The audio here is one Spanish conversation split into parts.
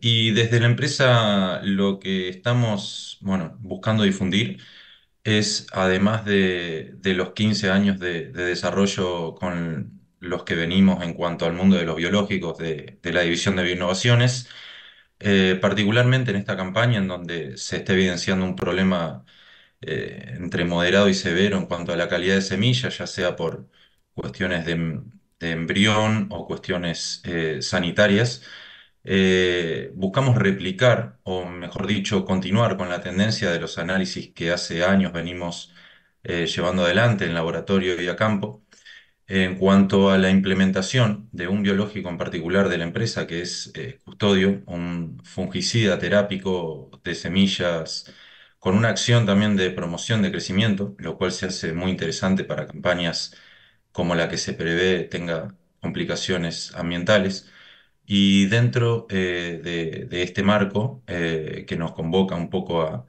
Y desde la empresa lo que estamos, bueno, buscando difundir es, además de, los 15 años de, desarrollo con los que venimos en cuanto al mundo de los biológicos de, la División de Bioinnovaciones, eh, particularmente en esta campaña en donde se está evidenciando un problema eh, entre moderado y severo en cuanto a la calidad de semillas, ya sea por cuestiones de de este embrión o cuestiones eh, sanitarias, eh, buscamos replicar, o mejor dicho, continuar con la tendencia de los análisis que hace años venimos eh, llevando adelante en laboratorio y a campo, en cuanto a la implementación de un biológico en particular de la empresa, que es Custodio, un fungicida terápico de semillas con una acción también de promoción de crecimiento, lo cual se hace muy interesante para campañas como la que se prevé tenga complicaciones ambientales. Y dentro eh, de, este marco, eh, que nos convoca un poco a,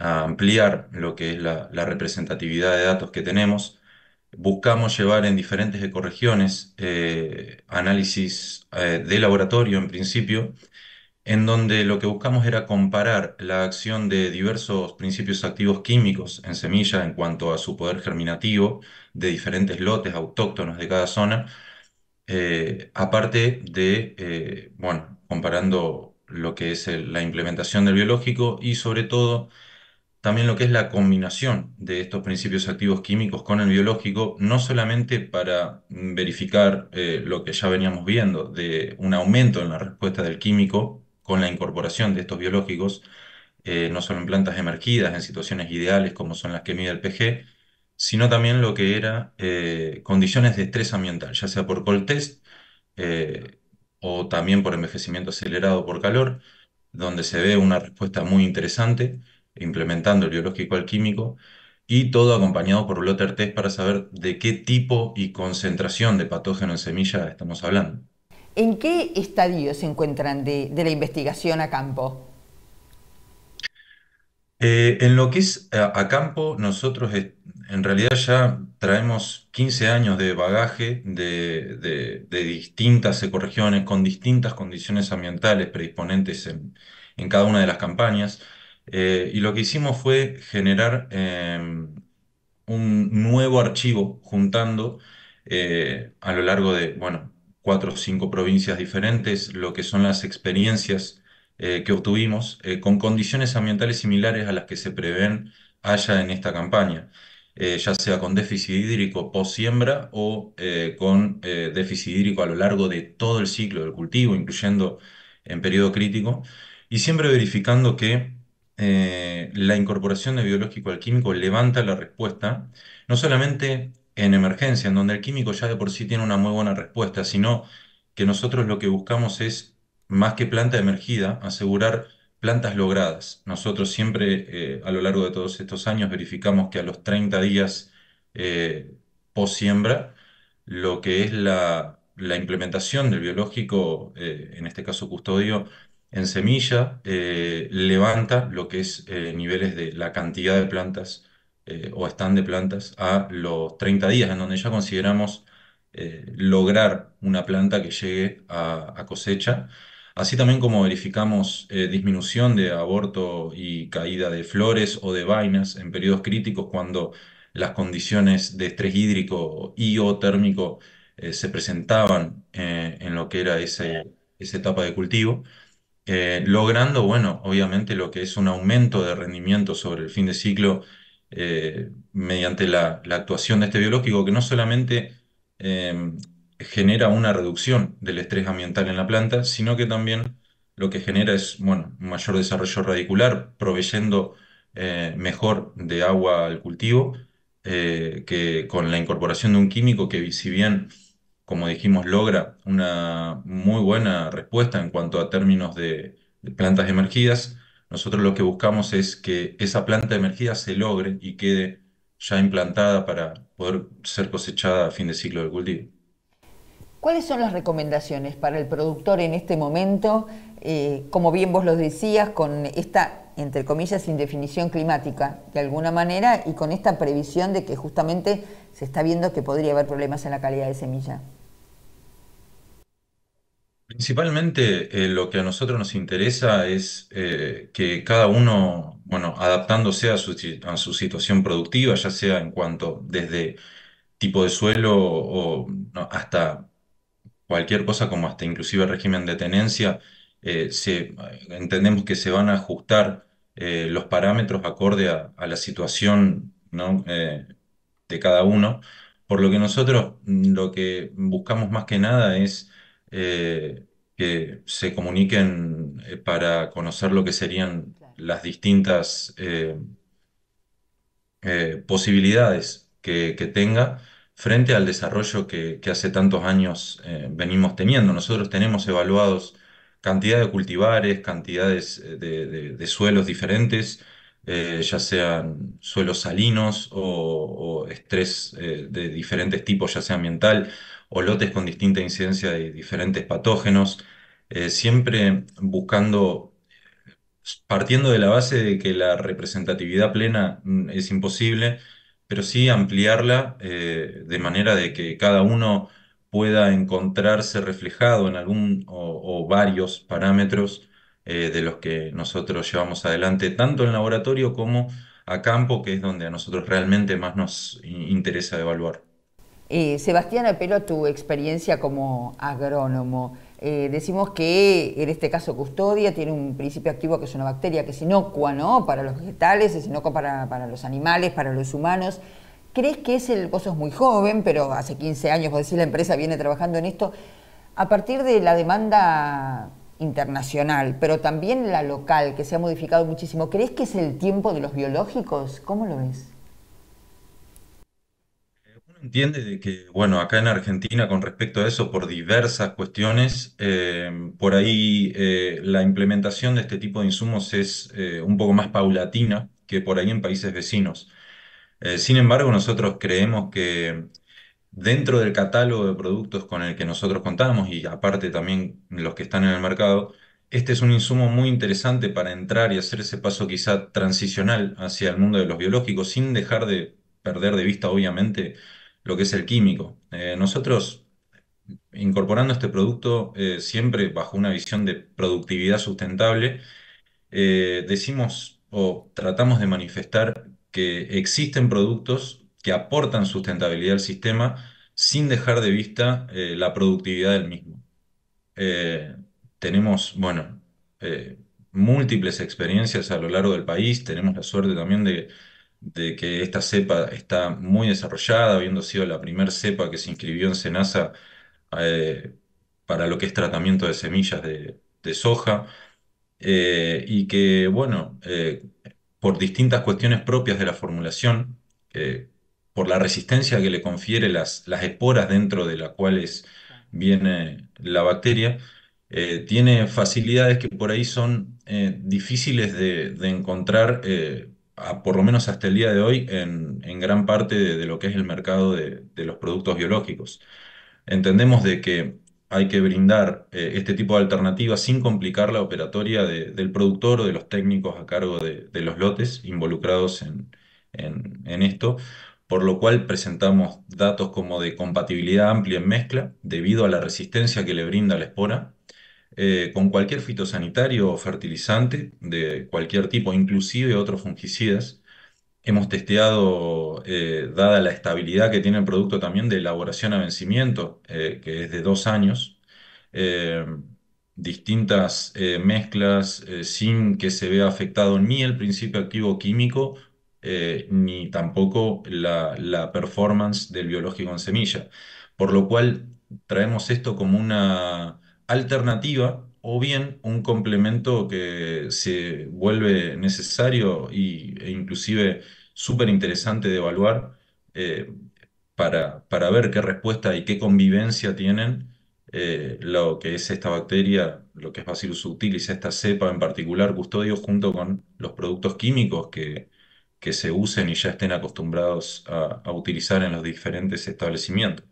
ampliar lo que es la, representatividad de datos que tenemos, buscamos llevar en diferentes ecorregiones eh, análisis de laboratorio en principio en donde lo que buscamos era comparar la acción de diversos principios activos químicos en semilla en cuanto a su poder germinativo de diferentes lotes autóctonos de cada zona, eh, aparte de, eh, bueno, comparando lo que es la implementación del biológico y sobre todo también lo que es la combinación de estos principios activos químicos con el biológico, no solamente para verificar eh, lo que ya veníamos viendo de un aumento en la respuesta del químico, con la incorporación de estos biológicos, eh, no solo en plantas emergidas, en situaciones ideales como son las que mide el PG, sino también lo que era eh, condiciones de estrés ambiental, ya sea por cold test eh, o también por envejecimiento acelerado por calor, donde se ve una respuesta muy interesante implementando el biológico al químico y todo acompañado por blotter test para saber de qué tipo y concentración de patógeno en semilla estamos hablando. ¿En qué estadio se encuentran de, la investigación a campo? Eh, en lo que es a, campo, nosotros en realidad ya traemos 15 años de bagaje de, distintas ecorregiones, con distintas condiciones ambientales predisponentes en, cada una de las campañas. Eh, y lo que hicimos fue generar em, un nuevo archivo juntando eh, a lo largo de, bueno, cuatro o cinco provincias diferentes, lo que son las experiencias eh, que obtuvimos eh, con condiciones ambientales similares a las que se prevén haya en esta campaña, eh, ya sea con déficit hídrico post siembra o con déficit hídrico a lo largo de todo el ciclo del cultivo, incluyendo en periodo crítico, y siempre verificando que la incorporación de biológico al químico levanta la respuesta, no solamente en emergencia, en donde el químico ya de por sí tiene una muy buena respuesta, sino que nosotros lo que buscamos es, más que planta emergida, asegurar plantas logradas. Nosotros siempre, eh, a lo largo de todos estos años, verificamos que a los 30 días eh, siembra, lo que es la, implementación del biológico, eh, en este caso custodio, en semilla, eh, levanta lo que es niveles de la cantidad de plantas eh, o están de plantas a los 30 días, en donde ya consideramos eh, lograr una planta que llegue a, cosecha. Así también como verificamos eh, disminución de aborto y caída de flores o de vainas en periodos críticos cuando las condiciones de estrés hídrico y o térmico se presentaban en lo que era ese, esa etapa de cultivo, logrando, bueno, obviamente lo que es un aumento de rendimiento sobre el fin de ciclo eh, mediante la, actuación de este biológico que no solamente em, genera una reducción del estrés ambiental en la planta, sino que también lo que genera es un mayor desarrollo radicular, proveyendo eh, mejor de agua al cultivo, eh, que con la incorporación de un químico que si bien, como dijimos, logra una muy buena respuesta en cuanto a términos de plantas emergidas, nosotros lo que buscamos es que esa planta de energía se logre y quede ya implantada para poder ser cosechada a fin de ciclo del cultivo. ¿Cuáles son las recomendaciones para el productor en este momento? Eh, como bien vos lo decías, con esta, entre comillas, indefinición climática, de alguna manera, y con esta previsión de que justamente se está viendo que podría haber problemas en la calidad de semilla. Principalmente eh, lo que a nosotros nos interesa es eh, que cada uno, bueno, adaptándose a su, a su situación productiva, ya sea en cuanto desde tipo de suelo o hasta cualquier cosa, como hasta inclusive el régimen de tenencia, eh, se, entendemos que se van a ajustar los parámetros acorde a, la situación, de cada uno, por lo que nosotros mm, lo que buscamos más que nada es eh, que se comuniquen eh, para conocer lo que serían las distintas eh, posibilidades que, tenga frente al desarrollo que, hace tantos años venimos teniendo. Nosotros tenemos evaluados cantidad de cultivares, cantidades de, suelos diferentes, ya sean suelos salinos o, estrés de diferentes tipos, ya sea ambiental o lotes con distinta incidencia de diferentes patógenos, eh, siempre buscando, partiendo de la base de que la representatividad plena mm, es imposible, pero sí ampliarla eh, de manera de que cada uno pueda encontrarse reflejado en algún o, varios parámetros eh, de los que nosotros llevamos adelante, tanto en laboratorio como a campo, que es donde a nosotros realmente más nos interesa evaluar. Eh, Sebastián, apelo a tu experiencia como agrónomo. Eh, decimos que en este caso custodia tiene un principio activo que es una bacteria que es inocua ¿no? para los vegetales, es inocua para, para los animales, para los humanos. ¿Crees que es el, vos sos muy joven, pero hace 15 años, vos decís, la empresa viene trabajando en esto, a partir de la demanda internacional, pero también la local, que se ha modificado muchísimo, ¿crees que es el tiempo de los biológicos? ¿Cómo lo ves? entiende de que, bueno, acá en Argentina con respecto a eso, por diversas cuestiones, eh, por ahí eh, la implementación de este tipo de insumos es eh, un poco más paulatina que por ahí en países vecinos. sin embargo, nosotros creemos que dentro del catálogo de productos con el que nosotros contamos y aparte también los que están en el mercado, este es un insumo muy interesante para entrar y hacer ese paso quizá transicional hacia el mundo de los biológicos sin dejar de perder de vista obviamente lo que es el químico. Eh, nosotros, incorporando este producto eh, siempre bajo una visión de productividad sustentable, eh, decimos o tratamos de manifestar que existen productos que aportan sustentabilidad al sistema sin dejar de vista la productividad del mismo. tenemos, bueno, múltiples experiencias a lo largo del país, tenemos la suerte también de de que esta cepa está muy desarrollada, habiendo sido la primera cepa que se inscribió en SENASA eh, para lo que es tratamiento de semillas de, soja, eh, y que, bueno, eh, por distintas cuestiones propias de la formulación, por la resistencia que le confiere las, las esporas dentro de las cuales viene la bacteria, tiene facilidades que por ahí son difíciles de, encontrar por lo menos hasta el día de hoy, en, gran parte de, lo que es el mercado de, los productos biológicos. Entendemos de que hay que brindar eh, este tipo de alternativas sin complicar la operatoria del productor o de los técnicos a cargo de, los lotes involucrados en, en esto, por lo cual presentamos datos como de compatibilidad amplia en mezcla debido a la resistencia que le brinda la espora, eh, con cualquier fitosanitario o fertilizante de cualquier tipo, inclusive otros fungicidas. Hemos testeado, eh, dada la estabilidad que tiene el producto también de elaboración a vencimiento, eh, que es de dos años, distintas mezclas sin que se vea afectado ni el principio activo químico ni tampoco la, performance del biológico en semilla. Por lo cual traemos esto como una, alternativa o bien un complemento que se vuelve necesario y, e inclusive súper interesante de evaluar eh, para, para, ver qué respuesta y qué convivencia tienen eh, lo que es esta bacteria, lo que es Bacillus subtilis, esta cepa en particular, custodio, junto con los productos químicos que, que se usen y ya estén acostumbrados a utilizar en los diferentes establecimientos.